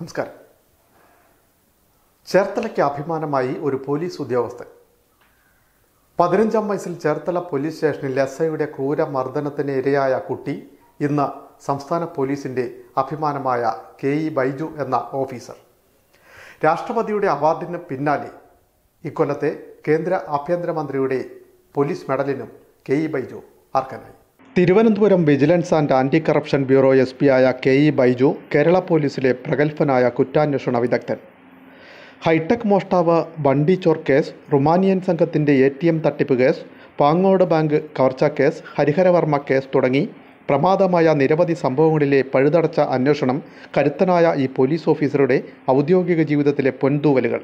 നമസ്കാരം ചേർത്തലയ്ക്ക് അഭിമാനമായി ഒരു പോലീസ് ഉദ്യോഗസ്ഥൻ പതിനഞ്ചാം വയസ്സിൽ ചേർത്തല പോലീസ് സ്റ്റേഷനിൽ എസ് ഐയുടെ ക്രൂര ഇരയായ കുട്ടി ഇന്ന് സംസ്ഥാന പോലീസിന്റെ അഭിമാനമായ കെ ഇ ബൈജു എന്ന ഓഫീസർ രാഷ്ട്രപതിയുടെ അവാർഡിന് പിന്നാലെ ഇക്കൊല്ലത്തെ കേന്ദ്ര ആഭ്യന്തരമന്ത്രിയുടെ പോലീസ് മെഡലിനും കെ ഇ ബൈജു അർഹനായി Thiruvananthapuram vigilance and anti corruption bureau S P ആയ കെ ഇ ബൈജു കേരള പോലീസിലെ പ്രഗത്ഭനായ കുറ്റാന്വേഷണ വിദഗ്ധൻ ഹൈടെക് മോഷ്ടാവ് ബണ്ടി ചോർ കേസ് റുമാനിയൻ സംഘത്തിൻ്റെ എ ടി എം തട്ടിപ്പ് കേസ് പാങ്ങോട് ബാങ്ക് കവർച്ച കേസ് ഹരിഹരവർമ്മ കേസ് തുടങ്ങി പ്രമാദമായ നിരവധി സംഭവങ്ങളിലെ പഴുതടച്ച അന്വേഷണം കരുത്തനായ ഈ പോലീസ് ഓഫീസറുടെ ഔദ്യോഗിക ജീവിതത്തിലെ പൊൻതൂവലുകൾ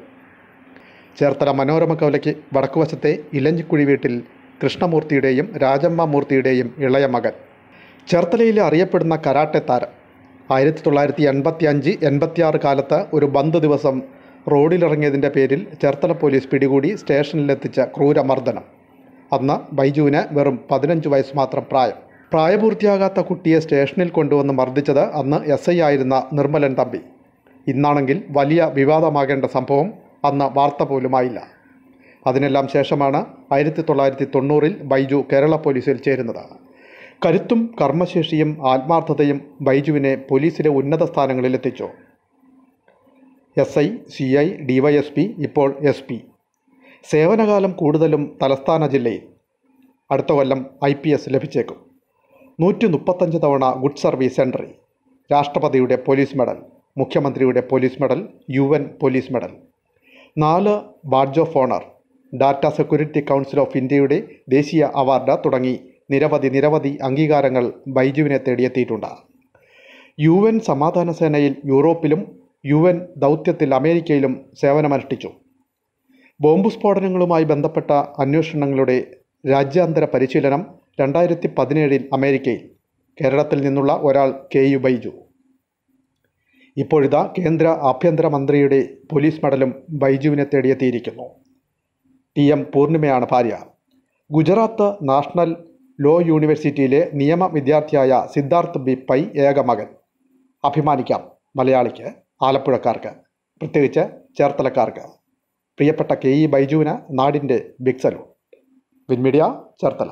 ചേർത്തല മനോരമ കവലയ്ക്ക് വടക്കുവശത്തെ ഇലഞ്ചിക്കുഴി വീട്ടിൽ കൃഷ്ണമൂർത്തിയുടെയും രാജമ്മ മൂർത്തിയുടെയും ഇളയ മകൻ ചെർത്തലയിൽ അറിയപ്പെടുന്ന കരാട്ടെ താരം ആയിരത്തി തൊള്ളായിരത്തി എൺപത്തി അഞ്ച് എൺപത്തിയാറ് കാലത്ത് ഒരു ബന്ദ് ദിവസം റോഡിലിറങ്ങിയതിൻ്റെ പേരിൽ ചേർത്തല പോലീസ് പിടികൂടി സ്റ്റേഷനിലെത്തിച്ച ക്രൂരമർദ്ദനം അന്ന് ബൈജുവിന് വെറും പതിനഞ്ച് വയസ്സ് മാത്രം പ്രായം പ്രായപൂർത്തിയാകാത്ത കുട്ടിയെ സ്റ്റേഷനിൽ കൊണ്ടുവന്ന് മർദ്ദിച്ചത് അന്ന് എസ് ഐ ആയിരുന്ന നിർമ്മലൻ തമ്പി ഇന്നാണെങ്കിൽ വലിയ വിവാദമാകേണ്ട സംഭവം അന്ന് വാർത്ത പോലുമായില്ല അതിനെല്ലാം ശേഷമാണ് ആയിരത്തി തൊള്ളായിരത്തി തൊണ്ണൂറിൽ ബൈജു കേരള പോലീസിൽ ചേരുന്നത് കരുത്തും കർമ്മശേഷിയും ആത്മാർത്ഥതയും ബൈജുവിനെ പോലീസിലെ ഉന്നത സ്ഥാനങ്ങളിലെത്തിച്ചു S I C I DYSP ഇപ്പോൾ എസ് പി സേവനകാലം കൂടുതലും തലസ്ഥാന ജില്ലയിൽ അടുത്ത കൊല്ലം ഐ പി എസ് ലഭിച്ചേക്കും നൂറ്റി മുപ്പത്തഞ്ച് തവണ ഗുഡ് സർവീസ് എൻട്രി രാഷ്ട്രപതിയുടെ പോലീസ് മെഡൽ മുഖ്യമന്ത്രിയുടെ police medal U N police medal നാല് badge of honour data security council of ഇന്ത്യയുടെ ദേശീയ അവാർഡ് തുടങ്ങി നിരവധി നിരവധി അംഗീകാരങ്ങൾ ബൈജുവിനെ തേടിയെത്തിയിട്ടുണ്ട് യു എൻ സമാധാന സേനയിൽ യൂറോപ്പിലും യു എൻ ദൗത്യത്തിൽ അമേരിക്കയിലും സേവനമനുഷ്ഠിച്ചു ബോംബ് സ്ഫോടനങ്ങളുമായി ബന്ധപ്പെട്ട അന്വേഷണങ്ങളുടെ രാജ്യാന്തര പരിശീലനം രണ്ടായിരത്തി പതിനേഴിൽ അമേരിക്കയിൽ കേരളത്തിൽ നിന്നുള്ള ഒരാൾ കെ യു ബൈജു ഇപ്പോഴിതാ കേന്ദ്ര ആഭ്യന്തരമന്ത്രിയുടെ പോലീസ് മെഡലും ബൈജുവിനെ തേടിയെത്തിയിരിക്കുന്നു ടി എം പൂർണിമയാണ് ഭാര്യ ഗുജറാത്ത് നാഷണൽ ലോ യൂണിവേഴ്സിറ്റിയിലെ നിയമ വിദ്യാർത്ഥിയായ സിദ്ധാർത്ഥ് ബി പൈ ഏക മകൻ അഭിമാനിക്കാം മലയാളിക്ക് ആലപ്പുഴക്കാർക്ക് പ്രത്യേകിച്ച് ചേർത്തലക്കാർക്ക് പ്രിയപ്പെട്ട കെ ഇ ബൈജുവിന് നാടിൻ്റെ ബിക്സലു വിൻമീഡിയ ചേർത്തല